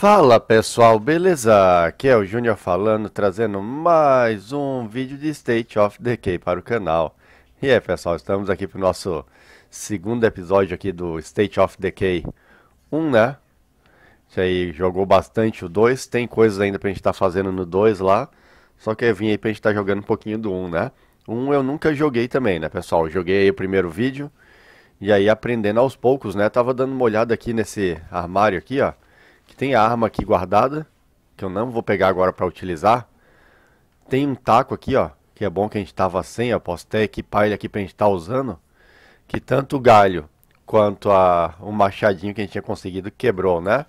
Fala pessoal, beleza? Aqui é o Júnior falando, trazendo mais um vídeo de State of Decay para o canal. E é pessoal, estamos aqui para o nosso segundo episódio aqui do State of Decay 1, né? Isso aí jogou bastante o 2, tem coisas ainda para a gente estar tá fazendo no 2 lá, só que eu vim aí para a gente estar tá jogando um pouquinho do 1, né? 1 eu nunca joguei também, né pessoal? joguei aí o primeiro vídeo, e aí aprendendo aos poucos, né? Tava dando uma olhada aqui nesse armário aqui, ó que tem a arma aqui guardada, que eu não vou pegar agora para utilizar. Tem um taco aqui, ó, que é bom que a gente tava sem, eu posso até equipar ele aqui pra gente estar tá usando, que tanto o galho quanto a o machadinho que a gente tinha conseguido quebrou, né?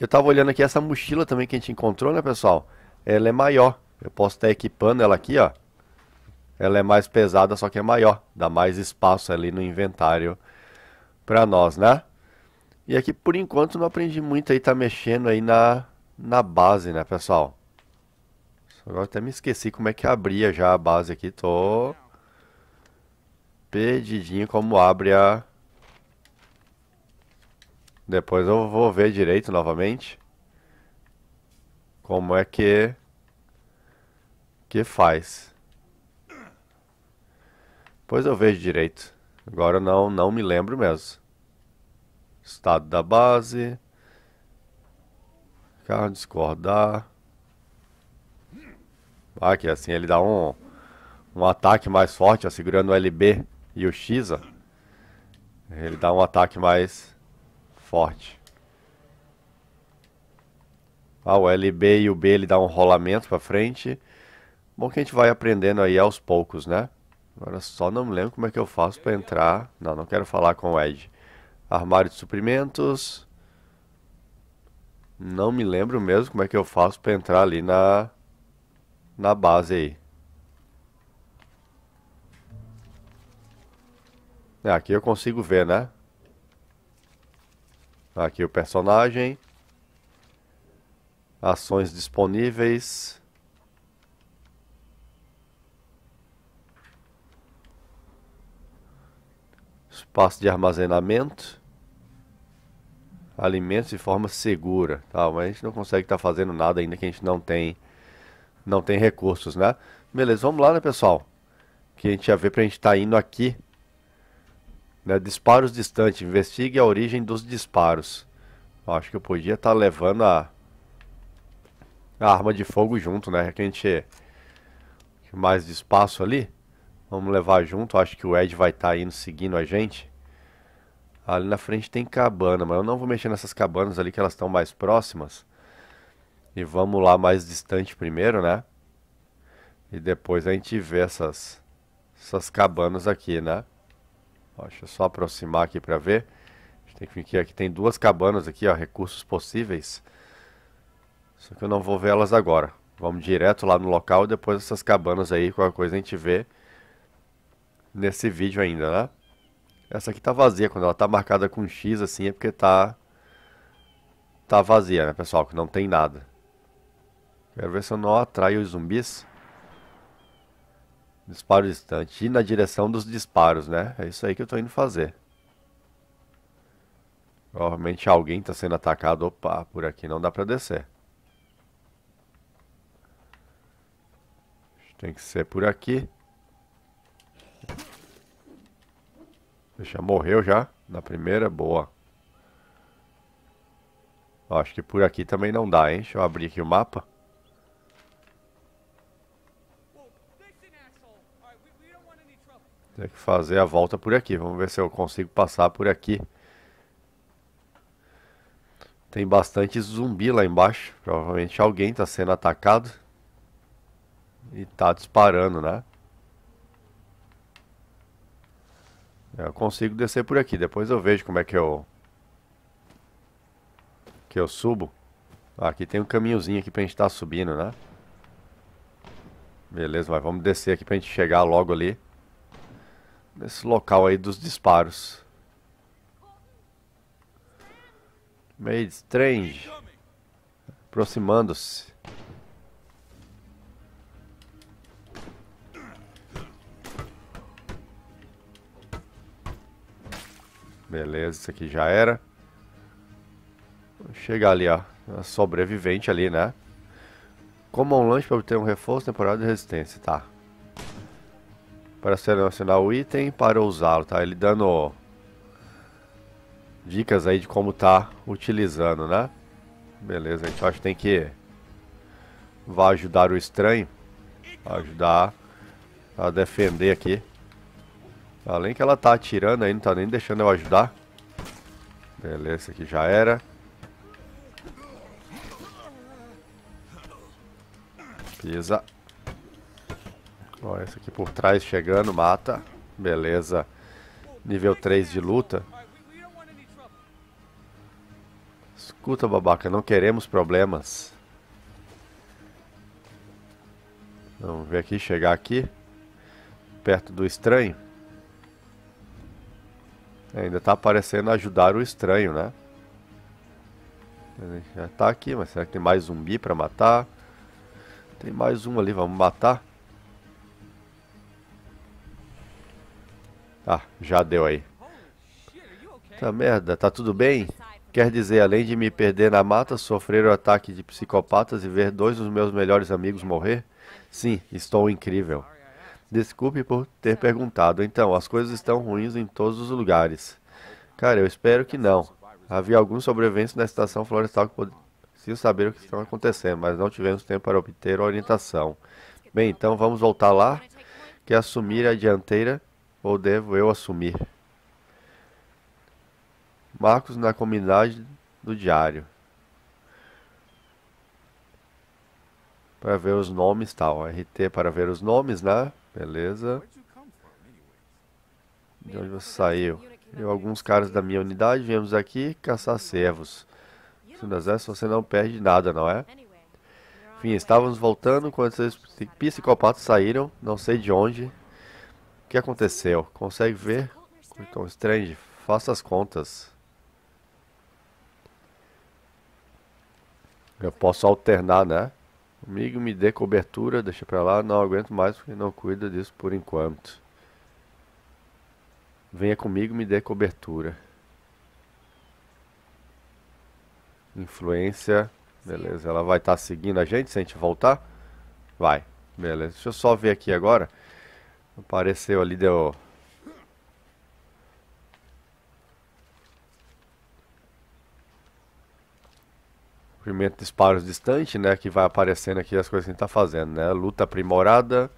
Eu tava olhando aqui essa mochila também que a gente encontrou, né, pessoal? Ela é maior. Eu posso estar equipando ela aqui, ó. Ela é mais pesada, só que é maior, dá mais espaço ali no inventário para nós, né? E aqui por enquanto não aprendi muito aí, tá mexendo aí na, na base, né, pessoal? Agora até me esqueci como é que abria já a base aqui, tô perdidinho como abre a... Depois eu vou ver direito novamente como é que que faz. Depois eu vejo direito. Agora não não me lembro mesmo. Estado da base. Carro discordar. Ah, que assim ele dá um, um ataque mais forte, ó, segurando o LB e o Xa. Ele dá um ataque mais forte. Ah, o LB e o B ele dá um rolamento para frente. Bom que a gente vai aprendendo aí aos poucos, né? Agora só não me lembro como é que eu faço para entrar. Não, não quero falar com o Ed armário de suprimentos. Não me lembro mesmo como é que eu faço para entrar ali na na base aí. É, aqui eu consigo ver, né? Aqui o personagem. Ações disponíveis. Espaço de armazenamento alimentos de forma segura, tal, mas a gente não consegue estar tá fazendo nada ainda que a gente não tem não tem recursos, né? Beleza, vamos lá, né, pessoal? Que a gente já vê pra gente estar tá indo aqui. Né? Disparos distantes, investigue a origem dos disparos. acho que eu podia estar tá levando a, a arma de fogo junto, né? Que a gente mais espaço ali. Vamos levar junto, acho que o Ed vai estar tá indo seguindo a gente. Ali na frente tem cabana, mas eu não vou mexer nessas cabanas ali que elas estão mais próximas. E vamos lá mais distante primeiro, né? E depois a gente vê essas, essas cabanas aqui, né? Ó, deixa eu só aproximar aqui para ver. tem que aqui, aqui tem duas cabanas aqui, ó, recursos possíveis. Só que eu não vou ver elas agora. Vamos direto lá no local e depois essas cabanas aí, qualquer coisa a gente vê nesse vídeo ainda, né? Essa aqui tá vazia, quando ela tá marcada com X assim é porque tá tá vazia, né, pessoal, que não tem nada. Quero ver se eu não atraio os zumbis. Disparo distante, E na direção dos disparos, né? É isso aí que eu tô indo fazer. Provavelmente alguém tá sendo atacado. Opa, por aqui não dá pra descer. Tem que ser por aqui. morreu já. Na primeira, boa. Acho que por aqui também não dá, hein? Deixa eu abrir aqui o mapa. Tem que fazer a volta por aqui. Vamos ver se eu consigo passar por aqui. Tem bastante zumbi lá embaixo. Provavelmente alguém está sendo atacado. E está disparando, né? Eu consigo descer por aqui. Depois eu vejo como é que eu... Que eu subo. Ah, aqui tem um caminhozinho aqui pra gente estar tá subindo, né? Beleza, mas vamos descer aqui pra gente chegar logo ali. Nesse local aí dos disparos. Made strange. Aproximando-se. Beleza, isso aqui já era. Chega ali, ó. A sobrevivente ali, né? Coma um lanche para obter um reforço temporário de resistência, tá? Para selecionar o item para usá-lo, tá? Ele dando dicas aí de como tá utilizando, né? Beleza, a gente acho que tem que vai ajudar o estranho, ajudar a defender aqui. Além que ela tá atirando aí, não tá nem deixando eu ajudar. Beleza, aqui já era. Pisa. Ó, essa aqui por trás chegando, mata. Beleza. Nível 3 de luta. Escuta, babaca, não queremos problemas. Vamos ver aqui, chegar aqui. Perto do estranho. É, ainda tá aparecendo ajudar o estranho, né? Ele já tá aqui, mas será que tem mais zumbi pra matar? Tem mais um ali, vamos matar. Tá, ah, já deu aí. Tá merda, tá tudo bem? Quer dizer, além de me perder na mata, sofrer o ataque de psicopatas e ver dois dos meus melhores amigos morrer? Sim, estou incrível. Desculpe por ter perguntado. Então, as coisas estão ruins em todos os lugares. Cara, eu espero que não. Havia alguns sobreviventes na estação florestal que podiam saber o que estava acontecendo, mas não tivemos tempo para obter orientação. Bem, então vamos voltar lá. Quer assumir a dianteira ou devo eu assumir? Marcos na comunidade do diário. Para ver os nomes tal. RT para ver os nomes, né? Beleza. De onde você saiu? Eu e alguns caras da minha unidade viemos aqui caçar cervos. É, se não exército você não perde nada, não é? Enfim, estávamos voltando quando esses psicopatas saíram, não sei de onde. O que aconteceu? Consegue ver? Então, Strange, faça as contas. Eu posso alternar, né? Amigo, me dê cobertura, deixa pra lá, não aguento mais porque não cuida disso por enquanto. Venha comigo, me dê cobertura. Influência, beleza. Ela vai estar tá seguindo a gente se a gente voltar? Vai, beleza. Deixa eu só ver aqui agora. Apareceu ali, deu Primeiro disparos distante, né? Que vai aparecendo aqui as coisas que a gente tá fazendo, né? Luta aprimorada.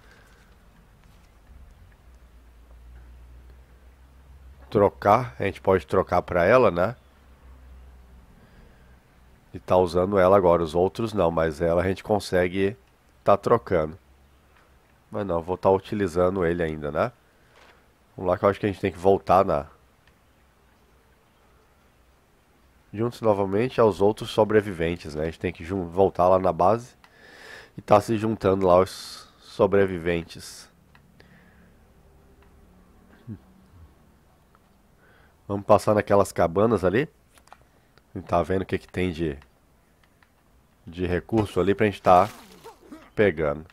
Trocar, a gente pode trocar pra ela, né? E tá usando ela agora, os outros não, mas ela a gente consegue tá trocando. Mas não, vou estar tá utilizando ele ainda, né? Vamos lá que eu acho que a gente tem que voltar na, juntos novamente aos outros sobreviventes, né? A gente tem que voltar lá na base e tá se juntando lá aos sobreviventes. Vamos passar naquelas cabanas ali. A gente tá vendo o que que tem de de recurso ali pra gente tá pegando.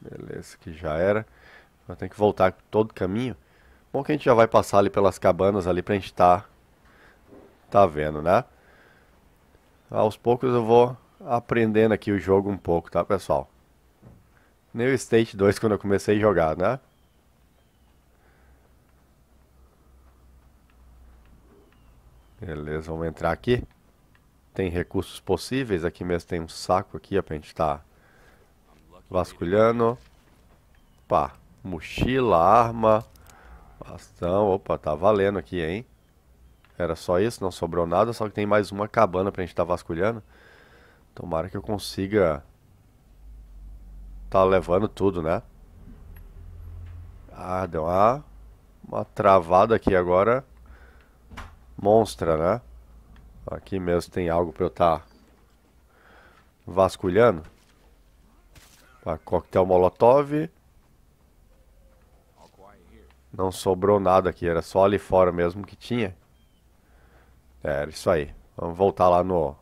Beleza, que já era. Vai ter que voltar todo o caminho. Bom que a gente já vai passar ali pelas cabanas ali pra gente tá Tá vendo, né? Aos poucos eu vou aprendendo aqui o jogo um pouco, tá, pessoal? New State 2 quando eu comecei a jogar, né? Beleza, vamos entrar aqui. Tem recursos possíveis. Aqui mesmo tem um saco aqui, ó, pra gente tá vasculhando. Opa, mochila, arma, bastão. Opa, tá valendo aqui, hein? Era só isso, não sobrou nada, só que tem mais uma cabana pra gente estar tá vasculhando. Tomara que eu consiga tá levando tudo, né? Ah, deu uma, uma travada aqui agora. Monstra, né? Aqui mesmo tem algo pra eu estar tá vasculhando. Ah, coquetel molotov. Não sobrou nada aqui, era só ali fora mesmo que tinha. É, isso aí. Vamos voltar lá no...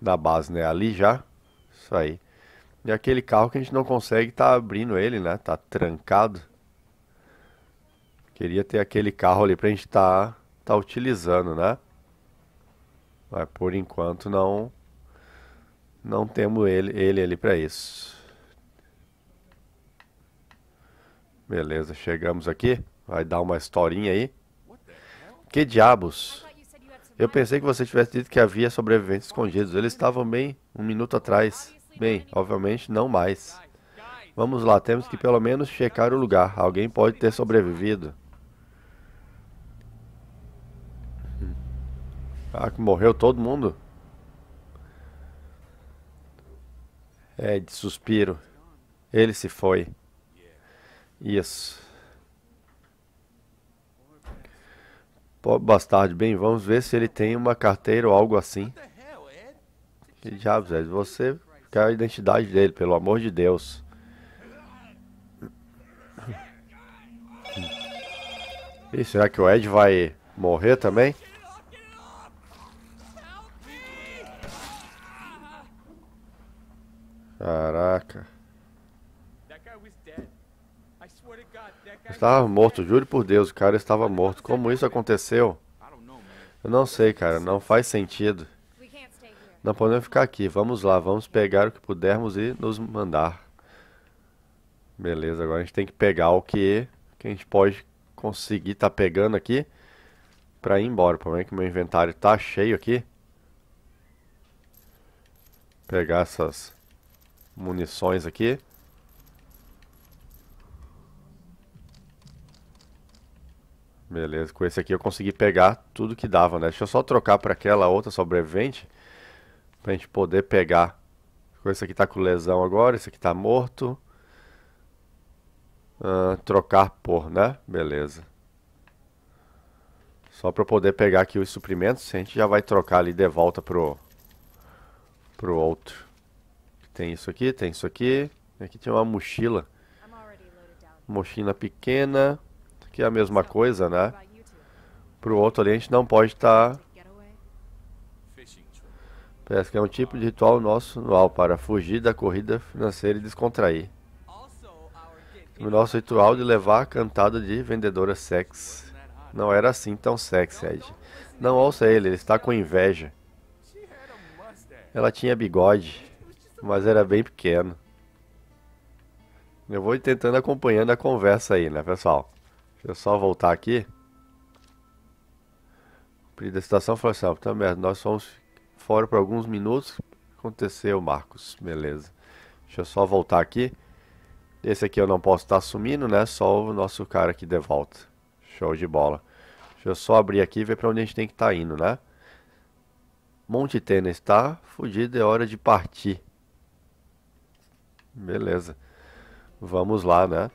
Da base, né? Ali já. Isso aí. E aquele carro que a gente não consegue tá abrindo ele, né? Tá trancado. Queria ter aquele carro ali pra gente tá, tá utilizando, né? Mas por enquanto não... Não temos ele, ele ali pra isso. Beleza, chegamos aqui. Vai dar uma historinha aí. Que diabos? Eu pensei que você tivesse dito que havia sobreviventes escondidos. Eles estavam bem um minuto atrás. Bem, obviamente não mais. Vamos lá, temos que pelo menos checar o lugar. Alguém pode ter sobrevivido. Hum. Ah, que morreu todo mundo? É, de suspiro. Ele se foi. Isso. mais tarde, bem, vamos ver se ele tem uma carteira ou algo assim. Que diabos, Ed? Você quer a identidade dele, pelo amor de Deus. E será que o Ed vai morrer também? Caraca. Estava morto, juro por Deus, o cara estava morto. Como isso aconteceu? Eu não sei, cara, não faz sentido. Não podemos ficar aqui. Vamos lá, vamos pegar o que pudermos e nos mandar. Beleza, agora a gente tem que pegar o que, que a gente pode conseguir estar tá pegando aqui para ir embora. O problema é que meu inventário tá cheio aqui. Pegar essas munições aqui. Beleza, com esse aqui eu consegui pegar tudo que dava, né? Deixa eu só trocar para aquela outra sobrevivente, pra gente poder pegar. Esse aqui tá com lesão agora, esse aqui tá morto. Uh, trocar por, né? Beleza. Só para poder pegar aqui os suprimentos, a gente já vai trocar ali de volta pro, pro outro. Tem isso aqui, tem isso aqui. Aqui tinha uma mochila. Mochila pequena que é a mesma coisa, né? Para o outro gente não pode estar... Tá Pesca é um tipo de ritual nosso anual para fugir da corrida financeira e descontrair. O nosso ritual de levar a cantada de vendedora sex. Não era assim tão sexy, Ed. Não ouça ele, ele está com inveja. Ela tinha bigode, mas era bem pequeno. Eu vou tentando acompanhando a conversa aí, né, pessoal? Deixa eu só voltar aqui. O pedido da citação foi assim, ah, puta merda, nós fomos fora por alguns minutos. Aconteceu, Marcos. Beleza. Deixa eu só voltar aqui. Esse aqui eu não posso estar tá assumindo, né? Só o nosso cara aqui de volta. Show de bola. Deixa eu só abrir aqui e ver pra onde a gente tem que estar tá indo, né? Monte Tênis tá fudido, é hora de partir. Beleza. Vamos lá, né?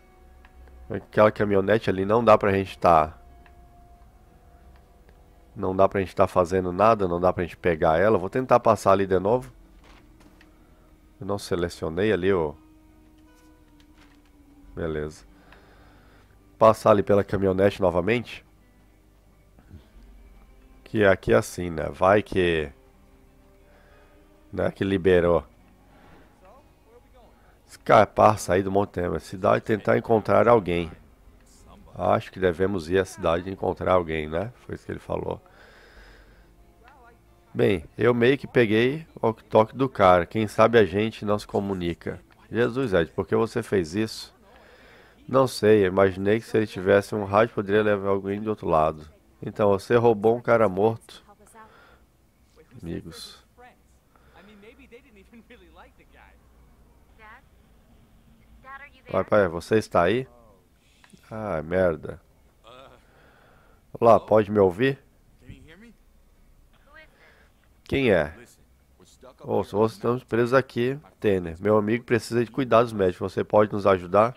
Aquela caminhonete ali não dá pra gente estar. Tá... Não dá pra gente estar tá fazendo nada, não dá pra gente pegar ela. Vou tentar passar ali de novo. Eu não selecionei ali, ó. Beleza. Passar ali pela caminhonete novamente. Que aqui é assim, né? Vai que... Né? Que liberou escapar, sair do Monte Temer, cidade tentar encontrar alguém. Acho que devemos ir à cidade encontrar alguém, né? Foi isso que ele falou. Bem, eu meio que peguei o toque do cara. Quem sabe a gente não se comunica. Jesus, Ed, por que você fez isso? Não sei, imaginei que se ele tivesse um rádio poderia levar alguém do outro lado. Então, você roubou um cara morto. Amigos. Pai, pai, você está aí? Ah, merda. Olá, pode me ouvir? Quem é? Ouça, oh, estamos presos aqui, Tanner. Meu amigo precisa de cuidados médicos. Você pode nos ajudar?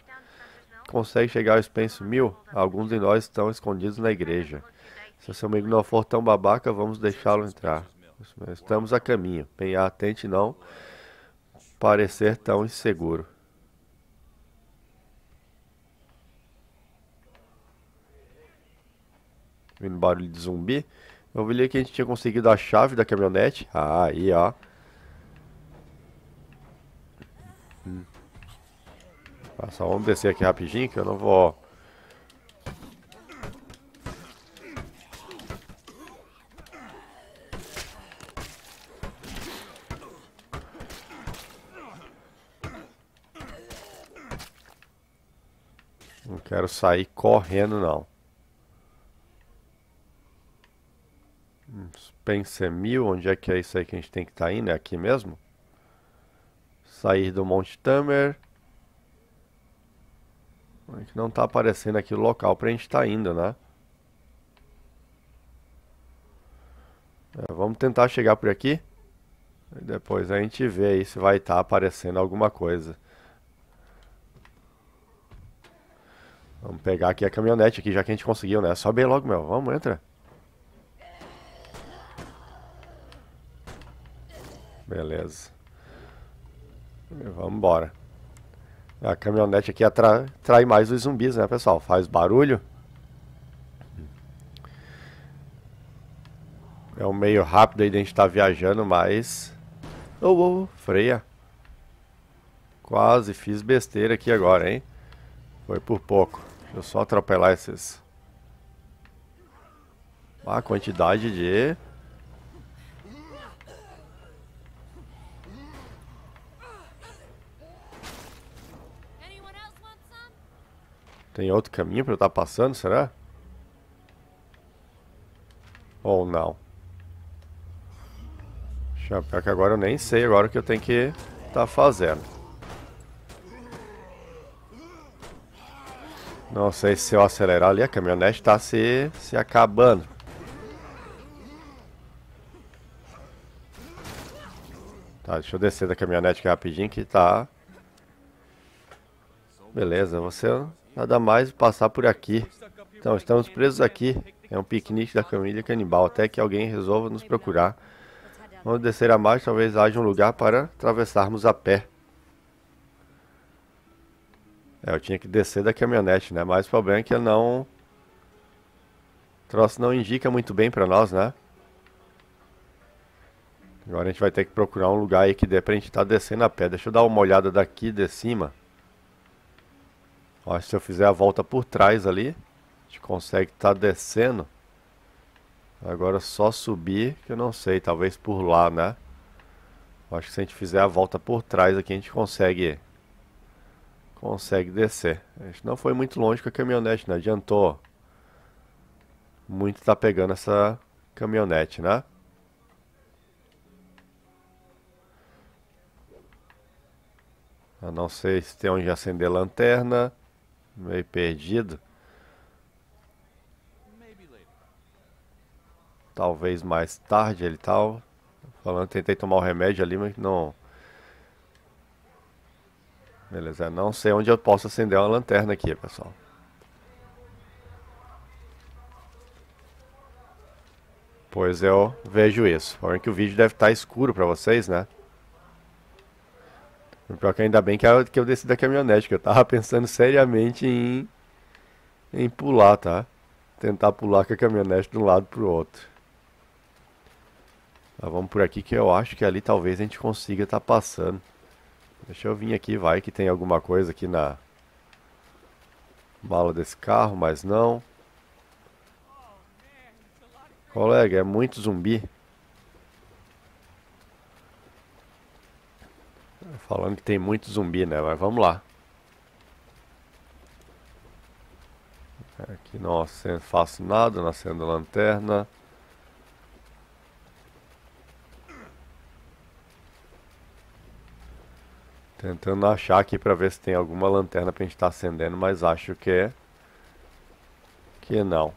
Consegue chegar ao Spencer Mill? Alguns de nós estão escondidos na igreja. Se seu amigo não for tão babaca, vamos deixá-lo entrar. Estamos a caminho. Bem atente não parecer tão inseguro. ouvindo barulho de zumbi. Eu vi que a gente tinha conseguido a chave da caminhonete. Ah, aí, ó. Hum. Ah, só vamos descer aqui rapidinho que eu não vou... Não quero sair correndo, não. Pensemil, onde é que é isso aí que a gente tem que estar tá indo? É aqui mesmo? Sair do Monte Tamer. É que não está aparecendo aqui o local para a gente estar tá indo, né? É, vamos tentar chegar por aqui. E depois a gente vê aí se vai estar tá aparecendo alguma coisa. Vamos pegar aqui a caminhonete aqui, já que a gente conseguiu, né? Sobe aí logo, meu. Vamos, entra. Beleza. vamos embora. A caminhonete aqui atrai, trai mais os zumbis, né, pessoal? Faz barulho. É um meio rápido aí de a gente tá viajando, mas... Oh, oh, freia. Quase fiz besteira aqui agora, hein? Foi por pouco. Deixa eu só atropelar esses... A ah, quantidade de Tem outro caminho para eu estar tá passando, será? Ou não? Pior que agora eu nem sei agora o que eu tenho que estar tá fazendo. Não sei se eu acelerar ali, a caminhonete está se, se acabando. Tá, deixa eu descer da caminhonete aqui rapidinho que tá... Beleza, você nada mais passar por aqui. Então, estamos presos aqui. É um piquenique da família canibal, até que alguém resolva nos procurar. Vamos descer a margem, talvez haja um lugar para atravessarmos a pé. É, eu tinha que descer da caminhonete, né? Mas o problema é que não... O troço não indica muito bem para nós, né? Agora a gente vai ter que procurar um lugar aí que dê pra gente estar tá descendo a pé. Deixa eu dar uma olhada daqui de cima. Ó, se eu fizer a volta por trás ali, a gente consegue estar tá descendo. Agora é só subir, que eu não sei, talvez por lá, né? Acho que se a gente fizer a volta por trás aqui, a gente consegue consegue descer. A gente não foi muito longe com a caminhonete, não né? adiantou muito estar tá pegando essa caminhonete, né? A não ser se tem onde acender lanterna meio perdido. Talvez mais tarde ele tal. Falando, tentei tomar o remédio ali, mas não. Beleza, não sei onde eu posso acender uma lanterna aqui, pessoal. Pois eu vejo isso. Falando que o vídeo deve estar tá escuro para vocês, né? Pior que ainda bem que eu, que desci da caminhonete, que eu tava pensando seriamente em, em pular, tá? Tentar pular com a caminhonete de um lado pro outro. Tá, vamos por aqui que eu acho que ali talvez a gente consiga tá passando. Deixa eu vir aqui, vai que tem alguma coisa aqui na mala desse carro, mas não. Colega, é muito zumbi. Falando que tem muito zumbi, né? Mas vamos lá. Aqui não faço nada, não acendo lanterna. Tentando achar aqui para ver se tem alguma lanterna para a gente estar tá acendendo, mas acho que é. Que não.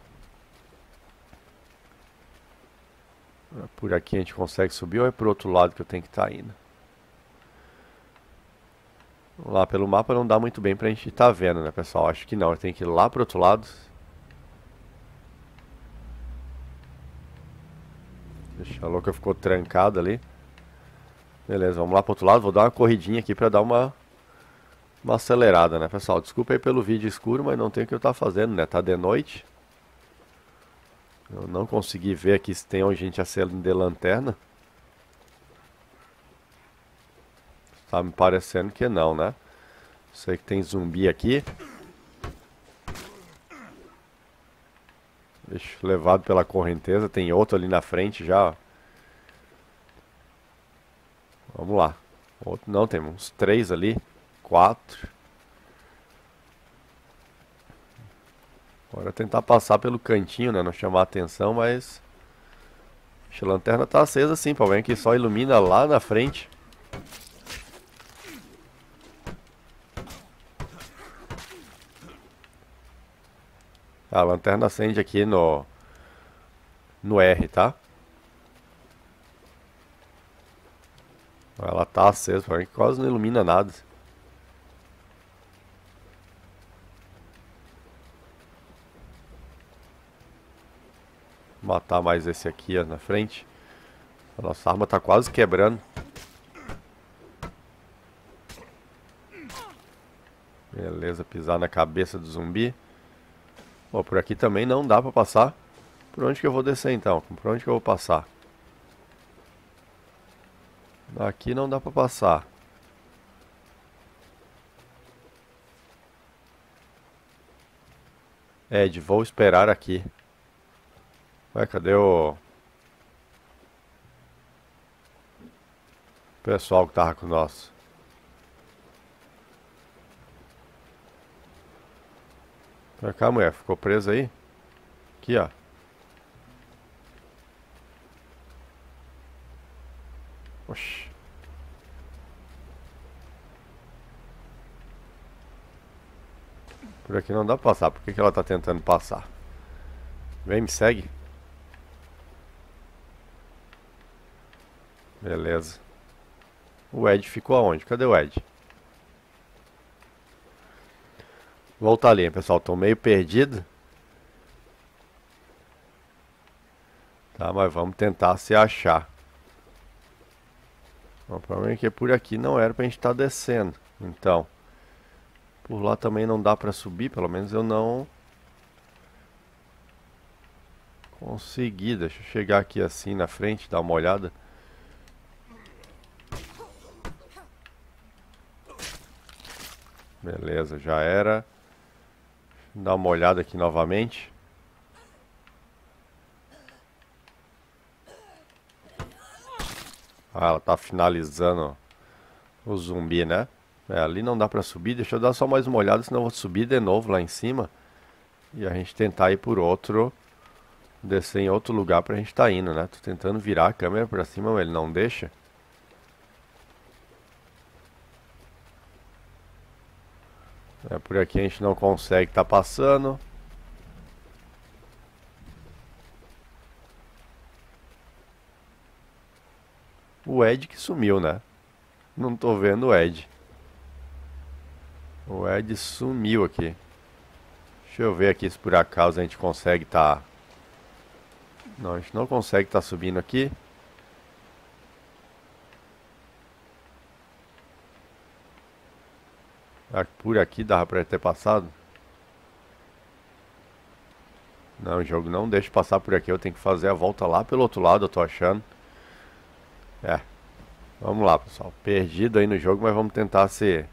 Por aqui a gente consegue subir ou é pro outro lado que eu tenho que estar tá indo? Lá pelo mapa não dá muito bem pra gente estar tá vendo, né, pessoal? Acho que não, tem que ir lá pro outro lado. Deixa a louca ficou trancada ali. Beleza, vamos lá pro outro lado. Vou dar uma corridinha aqui pra dar uma, uma acelerada, né, pessoal? Desculpa aí pelo vídeo escuro, mas não tem o que eu estar tá fazendo, né? Tá de noite. Eu não consegui ver aqui se tem alguém a gente acende lanterna. Tá me parecendo que não, né? Sei que tem zumbi aqui. Ixi, levado pela correnteza. Tem outro ali na frente já. Vamos lá. Outro, não, tem uns três ali. Quatro. Agora tentar passar pelo cantinho, né? Não chamar atenção, mas... A lanterna tá acesa sim, Vem que só ilumina lá na frente. A lanterna acende aqui no, no R, tá? Ela tá acesa, quase não ilumina nada. matar mais esse aqui ó, na frente. A nossa arma tá quase quebrando. Beleza, pisar na cabeça do zumbi. Pô, por aqui também não dá pra passar. Por onde que eu vou descer então? Por onde que eu vou passar? Aqui não dá pra passar. Ed, vou esperar aqui. Ué, cadê o... Pessoal que tava com nós? Pra cá, mulher. Ficou presa aí? Aqui, ó. Oxi. Por aqui não dá pra passar. Por que, que ela tá tentando passar? Vem, me segue. Beleza. O Ed ficou aonde? Cadê o Ed? voltar ali, pessoal. Tô meio perdido. Tá, mas vamos tentar se achar. O problema é que por aqui não era pra gente estar tá descendo. Então, por lá também não dá pra subir. Pelo menos eu não consegui. Deixa eu chegar aqui assim na frente, dar uma olhada. Beleza, já era dar uma olhada aqui novamente. Ah, ela tá finalizando o zumbi, né? É, ali não dá pra subir, deixa eu dar só mais uma olhada, senão eu vou subir de novo lá em cima. E a gente tentar ir por outro, descer em outro lugar pra gente tá indo, né? Tô tentando virar a câmera pra cima, mas ele não deixa. É, por aqui a gente não consegue estar tá passando. O Ed que sumiu, né? Não tô vendo o Ed. O Ed sumiu aqui. Deixa eu ver aqui se por acaso a gente consegue estar... Tá... Não, a gente não consegue estar tá subindo aqui. Por aqui dava pra ter passado? Não, o jogo não deixa passar por aqui. Eu tenho que fazer a volta lá pelo outro lado, eu tô achando. É. Vamos lá, pessoal. Perdido aí no jogo, mas vamos tentar se...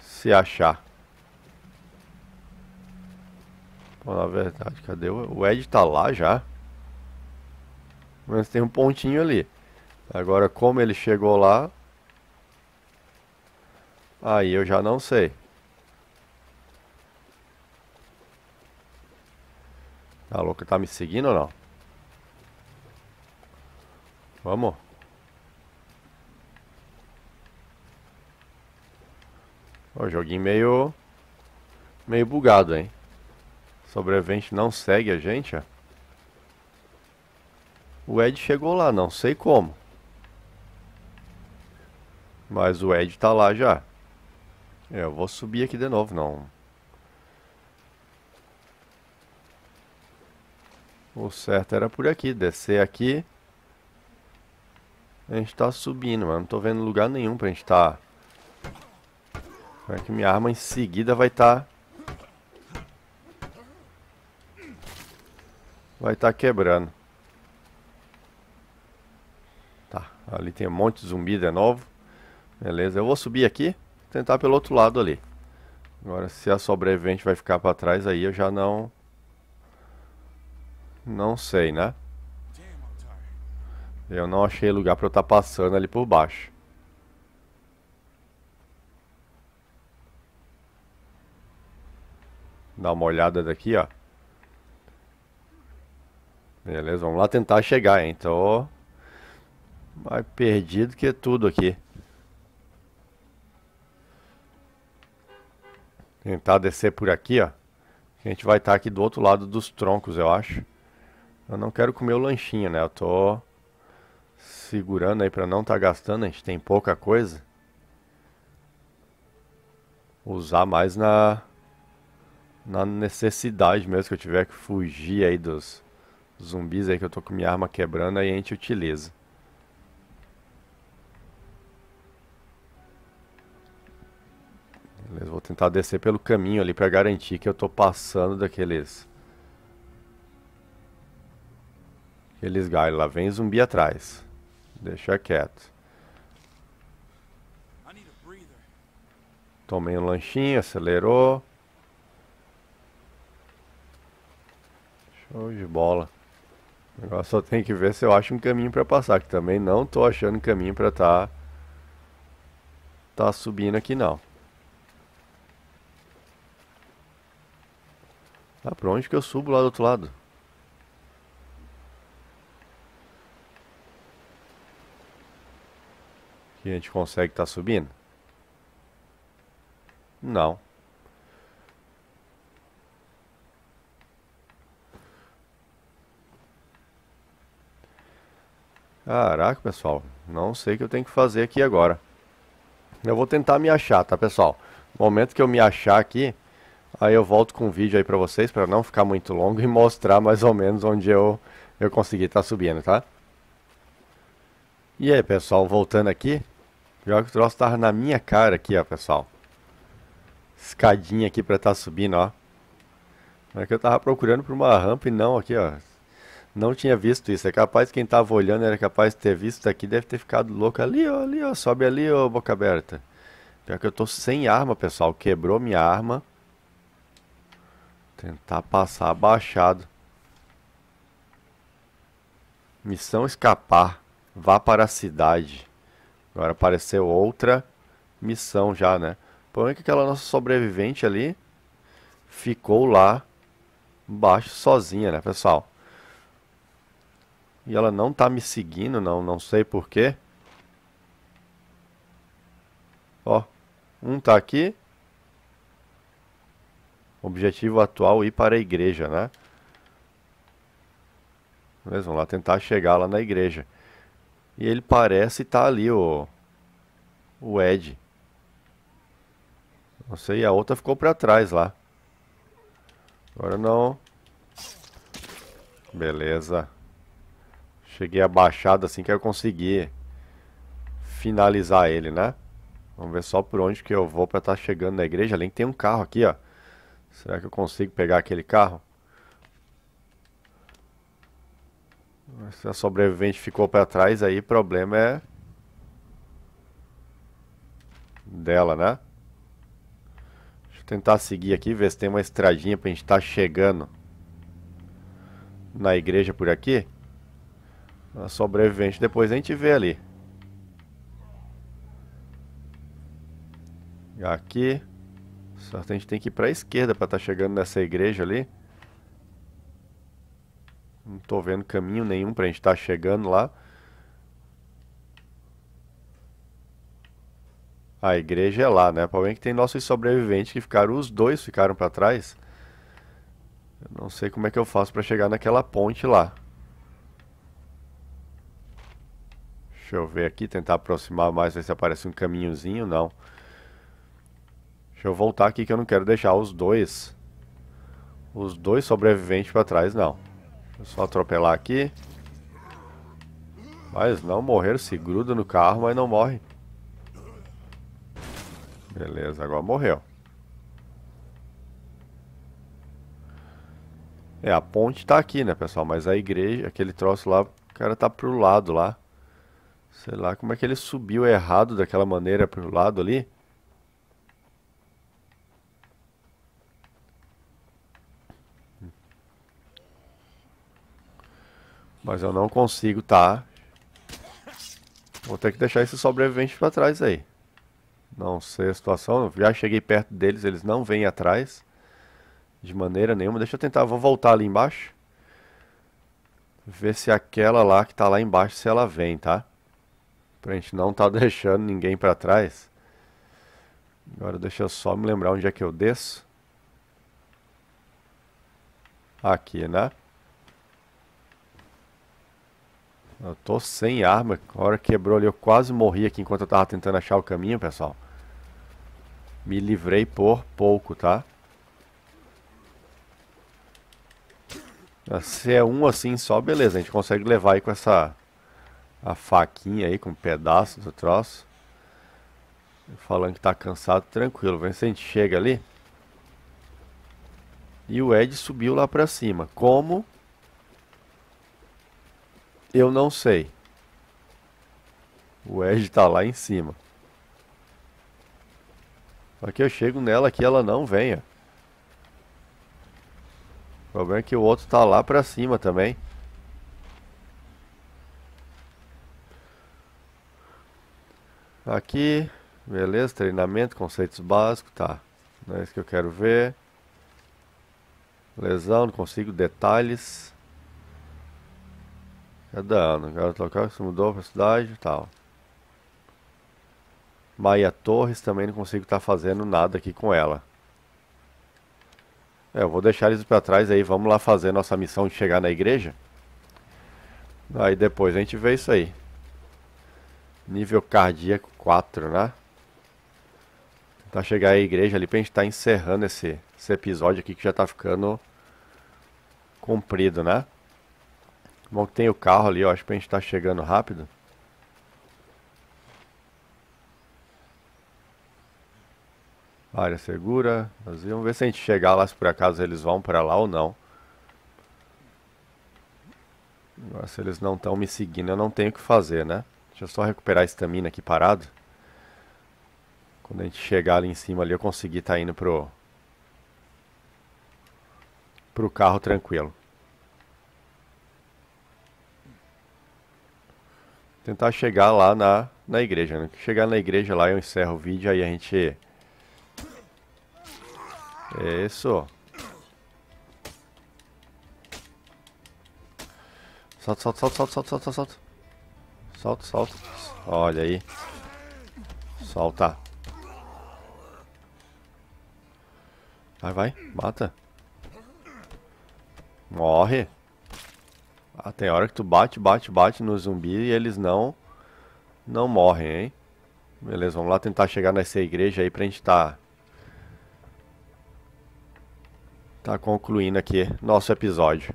Se achar. Pô, na verdade, cadê o... O Ed tá lá já. Mas tem um pontinho ali. Agora, como ele chegou lá, Aí eu já não sei. A tá louca tá me seguindo ou não? Vamos. O joguinho meio meio bugado, hein? Sobrevivente não segue a gente, ó. O Ed chegou lá, não sei como. Mas o Ed tá lá já. É, eu vou subir aqui de novo, não. O certo era por aqui, descer aqui. A gente tá subindo, mas não tô vendo lugar nenhum pra gente tá... Como é que minha arma em seguida vai tá... Vai tá quebrando. Tá, ali tem um monte de zumbi de novo. Beleza, eu vou subir aqui tentar pelo outro lado ali. Agora, se a sobrevivente vai ficar para trás aí, eu já não... Não sei, né? Eu não achei lugar para eu estar tá passando ali por baixo. Dá uma olhada daqui, ó. Beleza, vamos lá tentar chegar, hein? Tô mais perdido que tudo aqui. Tentar descer por aqui, ó. A gente vai estar tá aqui do outro lado dos troncos, eu acho. Eu não quero comer o lanchinho, né? Eu tô segurando aí para não estar tá gastando. A gente tem pouca coisa. Usar mais na, na necessidade mesmo. Que eu tiver que fugir aí dos zumbis aí que eu tô com minha arma quebrando. Aí a gente utiliza. tentar descer pelo caminho ali para garantir que eu tô passando daqueles... Aqueles galhos lá. Vem zumbi atrás. Deixa quieto. Tomei um lanchinho, acelerou. Show de bola. Agora só tem que ver se eu acho um caminho para passar, que também não tô achando caminho para tá tá subindo aqui não. Ah, tá, pra onde que eu subo lá do outro lado? Que a gente consegue tá subindo? Não. Caraca, pessoal. Não sei o que eu tenho que fazer aqui agora. Eu vou tentar me achar, tá, pessoal? No momento que eu me achar aqui, Aí eu volto com um vídeo aí para vocês, para não ficar muito longo e mostrar mais ou menos onde eu, eu consegui estar tá subindo, tá? E aí, pessoal, voltando aqui. Já que o troço tava na minha cara aqui, ó, pessoal. Escadinha aqui para estar tá subindo, ó. É que eu tava procurando por uma rampa e não aqui, ó. Não tinha visto isso. É capaz quem tava olhando era capaz de ter visto aqui. Deve ter ficado louco ali, ó. Ali, ó. Sobe ali, ó. Boca aberta. Pior que eu tô sem arma, pessoal. Quebrou minha arma. Tentar passar abaixado. Missão escapar. Vá para a cidade. Agora apareceu outra missão já, né? Porém, que aquela nossa sobrevivente ali ficou lá embaixo sozinha, né, pessoal? E ela não tá me seguindo, não, não sei porquê. Ó, um tá aqui, objetivo atual é ir para a igreja, né? Eles vamos lá tentar chegar lá na igreja. E ele parece estar tá ali, o, o Ed. Não sei, a outra ficou para trás lá. Agora não. Beleza. Cheguei abaixado assim que eu consegui finalizar ele, né? Vamos ver só por onde que eu vou para estar tá chegando na igreja. Além que tem um carro aqui, ó. Será que eu consigo pegar aquele carro? Se a sobrevivente ficou para trás aí, o problema é dela, né? Deixa eu tentar seguir aqui, ver se tem uma estradinha pra gente estar tá chegando na igreja por aqui. A sobrevivente depois a gente vê ali. Aqui. Só que a gente tem que ir pra esquerda pra estar tá chegando nessa igreja ali. Não tô vendo caminho nenhum pra gente estar tá chegando lá. A igreja é lá, né? Pra bem que tem nossos sobreviventes que ficaram, os dois ficaram pra trás. Eu não sei como é que eu faço pra chegar naquela ponte lá. Deixa eu ver aqui, tentar aproximar mais, ver se aparece um caminhozinho, não. Não. Deixa eu voltar aqui que eu não quero deixar os dois. Os dois sobreviventes para trás, não. eu só atropelar aqui. Mas não morreram, se gruda no carro, mas não morre. Beleza, agora morreu. É, a ponte tá aqui, né, pessoal? Mas a igreja, aquele troço lá, o cara tá pro lado lá. Sei lá como é que ele subiu errado daquela maneira pro lado ali. Mas eu não consigo, tá? Vou ter que deixar esses sobreviventes pra trás aí. Não sei a situação, já cheguei perto deles, eles não vêm atrás. De maneira nenhuma. Deixa eu tentar, vou voltar ali embaixo. Ver se aquela lá que tá lá embaixo, se ela vem, tá? Pra gente não tá deixando ninguém pra trás. Agora deixa eu só me lembrar onde é que eu desço. Aqui, né? Eu tô sem arma. A hora quebrou ali, eu quase morri aqui enquanto eu tava tentando achar o caminho, pessoal. Me livrei por pouco, tá? Ah, se é um assim só, beleza. A gente consegue levar aí com essa... A faquinha aí, com um pedaço do troço. Falando que tá cansado, tranquilo. Vem se a gente chega ali. E o Ed subiu lá pra cima. Como eu não sei. O Edge tá lá em cima. Só que eu chego nela que ela não venha. O problema é que o outro tá lá pra cima também. Aqui, beleza, treinamento, conceitos básicos, tá. Não é isso que eu quero ver. Lesão, não consigo, detalhes. Cadano, garoto local que se mudou pra cidade e tal. Maia Torres também não consigo estar tá fazendo nada aqui com ela. É, eu vou deixar eles para trás aí, vamos lá fazer nossa missão de chegar na igreja. Aí depois a gente vê isso aí. Nível cardíaco 4, né? Tentar chegar à igreja ali pra gente tá encerrando esse, esse episódio aqui que já tá ficando comprido, né? Bom que tem o carro ali, ó. Acho que a gente tá chegando rápido. Área segura. Nós vamos ver se a gente chegar lá, se por acaso eles vão pra lá ou não. Agora, se eles não estão me seguindo, eu não tenho o que fazer, né? Deixa eu só recuperar a estamina aqui parado. Quando a gente chegar ali em cima ali, eu conseguir estar tá indo pro... Pro carro tranquilo. tentar chegar lá na, na igreja. Né? Chegar na igreja lá eu encerro o vídeo, aí a gente... É isso. Solta, solta, solta, solta, solta, solta, solta. Solta, solta. Olha aí. Solta. Vai, vai. Mata. Morre. Ah, tem hora que tu bate, bate, bate no zumbi e eles não não morrem, hein? Beleza, vamos lá tentar chegar nessa igreja aí pra gente tá tá concluindo aqui nosso episódio.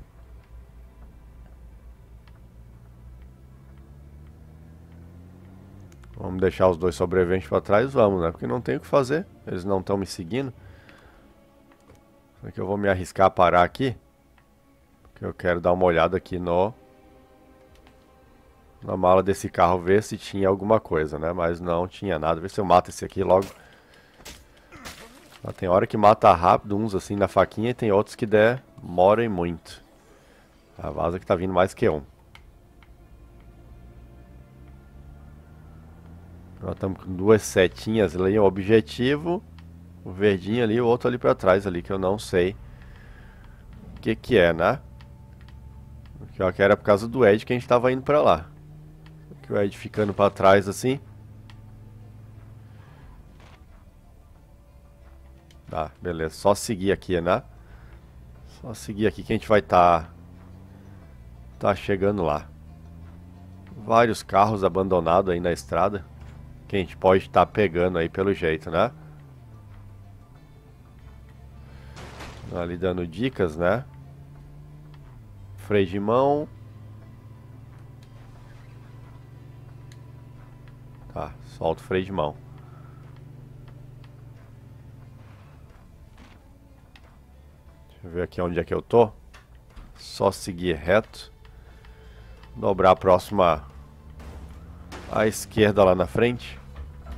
Vamos deixar os dois sobreviventes para trás? Vamos, né? Porque não tem o que fazer. Eles não estão me seguindo. Será que eu vou me arriscar a parar aqui? Que eu quero dar uma olhada aqui no na mala desse carro, ver se tinha alguma coisa, né? Mas não tinha nada. ver se eu mato esse aqui logo. ah tem hora que mata rápido uns assim na faquinha e tem outros que morem muito. A vaza que tá vindo mais que um. Nós estamos com duas setinhas ali, o objetivo, o verdinho ali, o outro ali para trás ali, que eu não sei o que que é, né? Já que era por causa do Ed que a gente tava indo pra lá. Que o Ed ficando pra trás assim. Tá, beleza. Só seguir aqui, né? Só seguir aqui que a gente vai tá... Tá chegando lá. Vários carros abandonados aí na estrada. Que a gente pode estar tá pegando aí pelo jeito, né? Tá ali dando dicas, né? freio de mão. Tá, solta o freio de mão. Deixa eu ver aqui onde é que eu tô. Só seguir reto. Dobrar a próxima à esquerda lá na frente.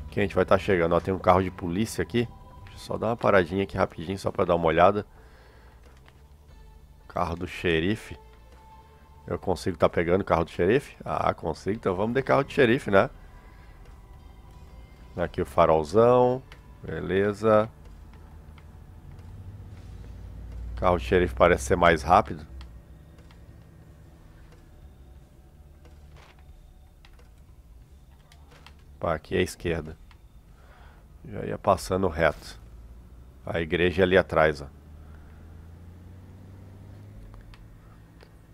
Que a gente vai estar tá chegando. Ó, tem um carro de polícia aqui. só dar uma paradinha aqui rapidinho só para dar uma olhada. Carro do xerife. Eu consigo estar tá pegando o carro do xerife? Ah, consigo, então vamos de carro do xerife, né? Aqui o farolzão, beleza. O carro do xerife parece ser mais rápido. Pá, aqui é a esquerda. Já ia passando reto. A igreja é ali atrás, ó.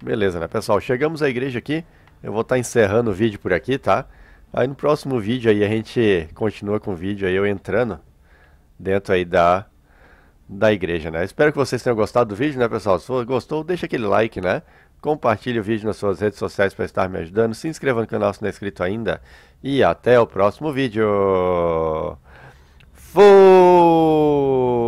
Beleza, né, pessoal? Chegamos à igreja aqui. Eu vou estar tá encerrando o vídeo por aqui, tá? Aí no próximo vídeo aí a gente continua com o vídeo aí eu entrando dentro aí da, da igreja, né? Espero que vocês tenham gostado do vídeo, né, pessoal? Se gostou, deixa aquele like, né? Compartilhe o vídeo nas suas redes sociais para estar me ajudando. Se inscreva no canal se não é inscrito ainda. E até o próximo vídeo. Fui!